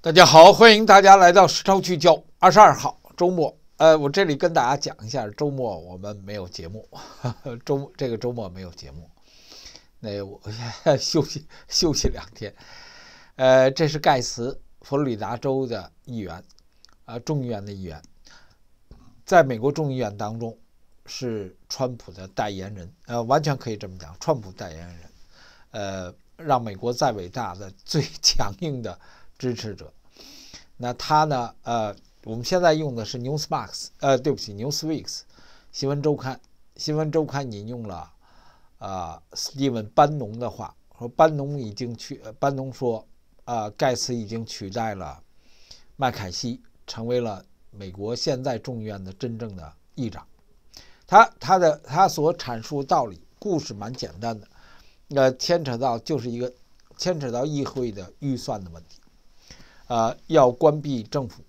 大家好，欢迎大家来到《石超聚焦》。二十二号周末，呃，我这里跟大家讲一下，周末我们没有节目，周这个周末没有节目，那我休息休息两天。呃，这是盖茨，佛罗里达州的议员，呃，众议院的议员，在美国众议院当中是川普的代言人，呃，完全可以这么讲，川普代言人，呃，让美国再伟大的最强硬的。支持者，那他呢？呃，我们现在用的是《Newsmax》，呃，对不起，《Newsweek》新闻周刊，新闻周刊引用了呃，斯蒂文·班农的话，说班农已经取，班农说，呃，盖茨已经取代了麦凯西，成为了美国现在众议院的真正的议长。他他的他所阐述道理故事蛮简单的，那牵扯到就是一个牵扯到议会的预算的问题。呃，要关闭政府，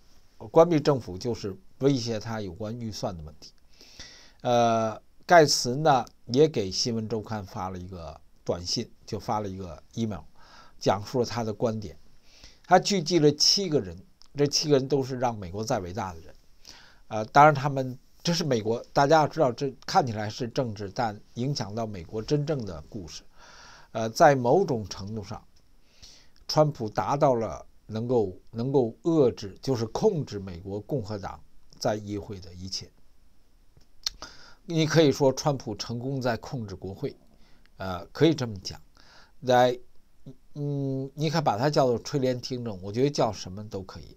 关闭政府就是威胁他有关预算的问题。呃，盖茨呢也给《新闻周刊》发了一个短信，就发了一个 email，讲述了他的观点。他聚集了七个人，这七个人都是让美国再伟大的人。呃，当然他们这是美国，大家要知道，这看起来是政治，但影响到美国真正的故事。呃，在某种程度上，川普达到了。能够能够遏制，就是控制美国共和党在议会的一切。你可以说川普成功在控制国会，呃，可以这么讲，在嗯，你可把它叫做吹帘听证，我觉得叫什么都可以。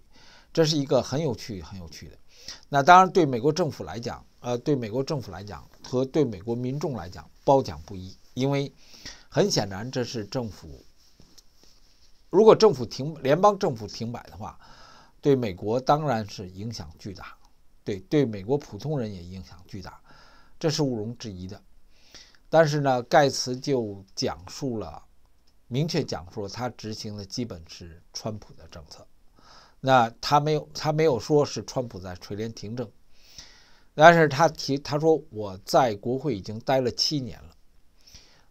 这是一个很有趣、很有趣的。那当然，对美国政府来讲，呃，对美国政府来讲和对美国民众来讲褒奖不一，因为很显然这是政府。如果政府停联邦政府停摆的话，对美国当然是影响巨大，对对美国普通人也影响巨大，这是毋容置疑的。但是呢，盖茨就讲述了，明确讲述了他执行的基本是川普的政策。那他没有他没有说是川普在垂帘听政，但是他提他说我在国会已经待了七年了。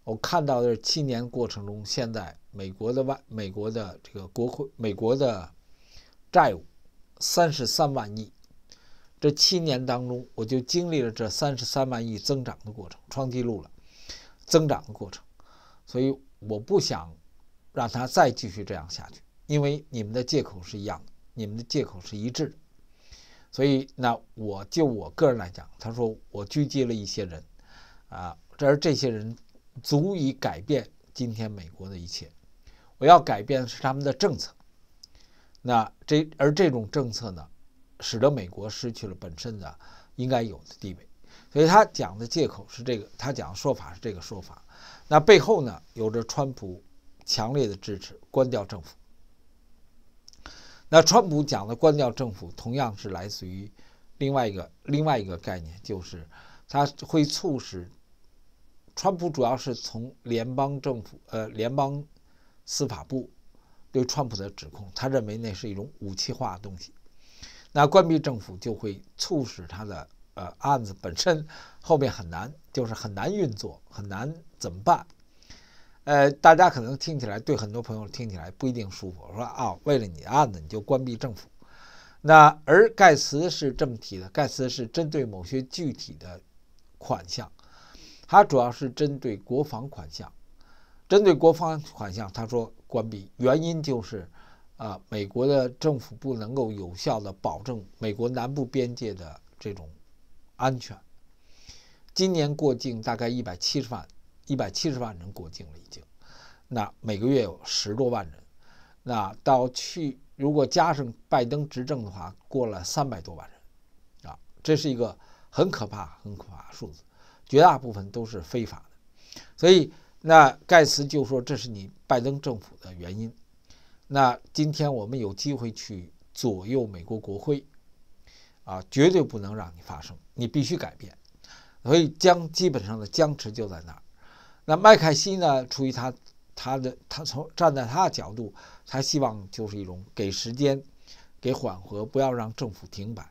我看到的是七年过程中，现在美国的外美国的这个国会，美国的债务三十三万亿。这七年当中，我就经历了这三十三万亿增长的过程，创纪录了增长的过程。所以我不想让他再继续这样下去，因为你们的借口是一样的，你们的借口是一致。所以那我就我个人来讲，他说我狙击了一些人啊，而这些人。足以改变今天美国的一切。我要改变的是他们的政策。那这而这种政策呢，使得美国失去了本身的应该有的地位。所以他讲的借口是这个，他讲的说法是这个说法。那背后呢，有着川普强烈的支持。关掉政府。那川普讲的关掉政府，同样是来自于另外一个另外一个概念，就是它会促使。川普主要是从联邦政府，呃，联邦司法部对川普的指控，他认为那是一种武器化的东西。那关闭政府就会促使他的呃案子本身后面很难，就是很难运作，很难怎么办？呃，大家可能听起来对很多朋友听起来不一定舒服。我说啊，为了你案子你就关闭政府？那而盖茨是这么提的，盖茨是针对某些具体的款项。他主要是针对国防款项，针对国防款项，他说关闭原因就是，呃，美国的政府不能够有效的保证美国南部边界的这种安全。今年过境大概一百七十万，一百七十万人过境了已经，那每个月有十多万人，那到去如果加上拜登执政的话，过了三百多万人，啊，这是一个很可怕、很可怕数字。绝大部分都是非法的，所以那盖茨就说这是你拜登政府的原因。那今天我们有机会去左右美国国会，啊，绝对不能让你发生，你必须改变。所以将基本上的僵持就在那儿。那麦凯西呢，出于他他的他从站在他的角度，他希望就是一种给时间，给缓和，不要让政府停摆。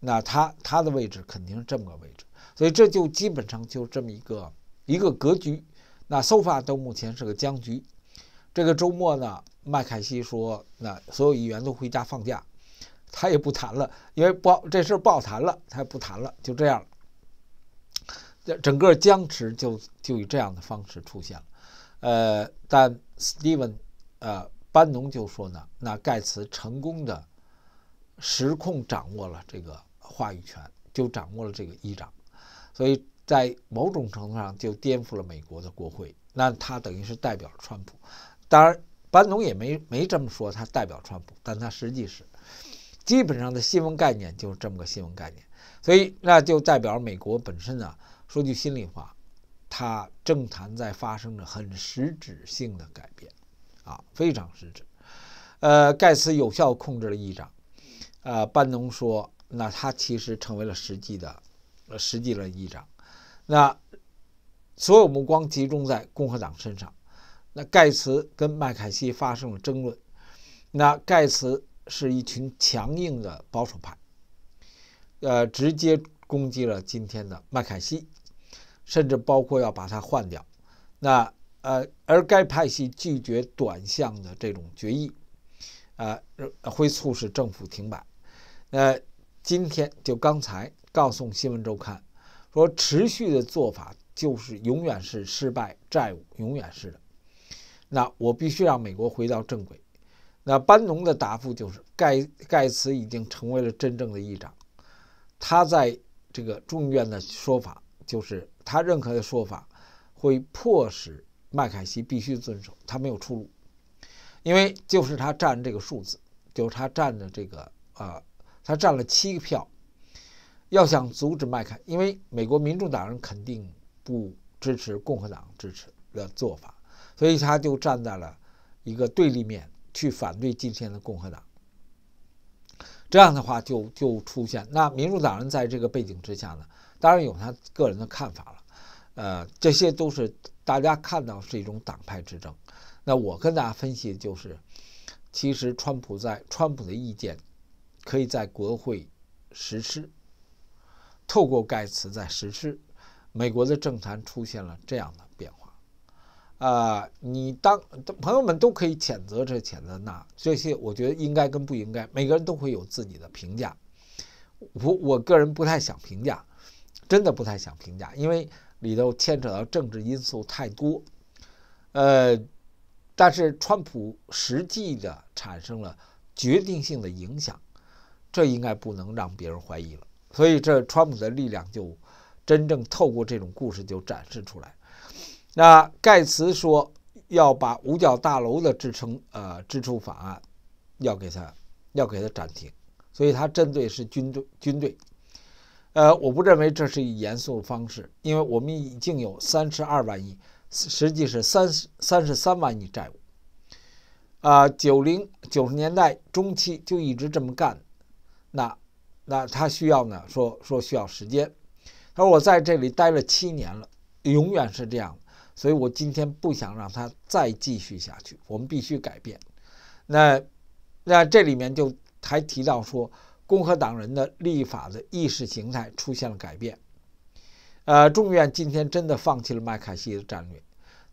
那他他的位置肯定是这么个位置，所以这就基本上就这么一个一个格局。那 so sofa 到目前是个僵局。这个周末呢，麦凯西说，那所有议员都回家放假，他也不谈了，因为不好这事儿不好谈了，他也不谈了，就这样。这整个僵持就就以这样的方式出现了。呃，但 Steven 呃班农就说呢，那盖茨成功的实控掌握了这个。话语权就掌握了这个议长，所以在某种程度上就颠覆了美国的国会。那他等于是代表了川普，当然班农也没没这么说，他代表川普，但他实际是基本上的新闻概念就是这么个新闻概念。所以那就代表美国本身啊。说句心里话，他政坛在发生着很实质性的改变啊，非常实质。呃，盖茨有效控制了议长。呃，班农说。那他其实成为了实际的呃，实际的议长，那所有目光集中在共和党身上。那盖茨跟麦凯西发生了争论。那盖茨是一群强硬的保守派，呃，直接攻击了今天的麦凯西，甚至包括要把他换掉。那呃，而该派系拒绝短项的这种决议，呃，会促使政府停摆。呃。今天就刚才告诉《新闻周刊》，说持续的做法就是永远是失败，债务永远是的。那我必须让美国回到正轨。那班农的答复就是盖盖茨已经成为了真正的议长，他在这个众议院的说法就是他认可的说法，会迫使麦凯西必须遵守。他没有出路，因为就是他占这个数字，就是他占的这个啊。他占了七个票，要想阻止麦凯，因为美国民主党人肯定不支持共和党支持的做法，所以他就站在了一个对立面去反对今天的共和党。这样的话，就就出现那民主党人在这个背景之下呢，当然有他个人的看法了，呃，这些都是大家看到是一种党派之争。那我跟大家分析就是，其实川普在川普的意见。可以在国会实施，透过盖茨在实施，美国的政坛出现了这样的变化。啊，你当朋友们都可以谴责这谴责那，这些我觉得应该跟不应该，每个人都会有自己的评价。我我个人不太想评价，真的不太想评价，因为里头牵扯到政治因素太多。呃，但是川普实际的产生了决定性的影响。这应该不能让别人怀疑了，所以这川普的力量就真正透过这种故事就展示出来。那盖茨说要把五角大楼的支撑呃支出法案要给他要给他暂停，所以他针对是军队军队，呃，我不认为这是以严肃方式，因为我们已经有三十二万亿，实际是三十三十三万亿债务，啊，九零九十年代中期就一直这么干。那，那他需要呢？说说需要时间。他说我在这里待了七年了，永远是这样，所以我今天不想让他再继续下去。我们必须改变。那，那这里面就还提到说，共和党人的立法的意识形态出现了改变。呃，众院今天真的放弃了麦凯锡的战略，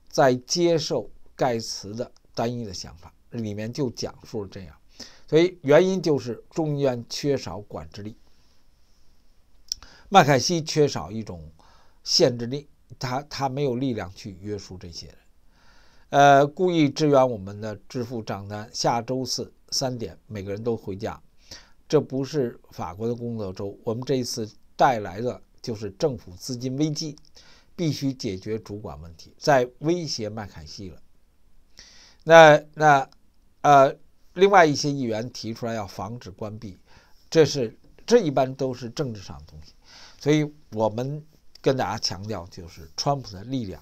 在接受盖茨的单一的想法里面就讲述了这样。所以原因就是中院缺少管制力，麦凯西缺少一种限制力，他他没有力量去约束这些人。呃，故意支援我们的支付账单，下周四三点，每个人都回家。这不是法国的工作周，我们这一次带来的就是政府资金危机，必须解决主管问题。在威胁麦凯西了。那那呃。另外一些议员提出来要防止关闭，这是这一般都是政治上的东西，所以我们跟大家强调，就是川普的力量，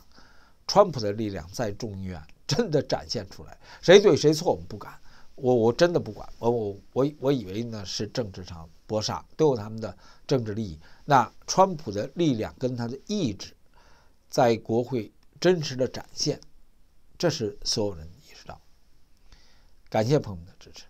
川普的力量在众议院真的展现出来，谁对谁错我们不敢，我我真的不管，我我我我以为呢是政治上搏杀，都有他们的政治利益。那川普的力量跟他的意志在国会真实的展现，这是所有人。感谢朋友们的支持。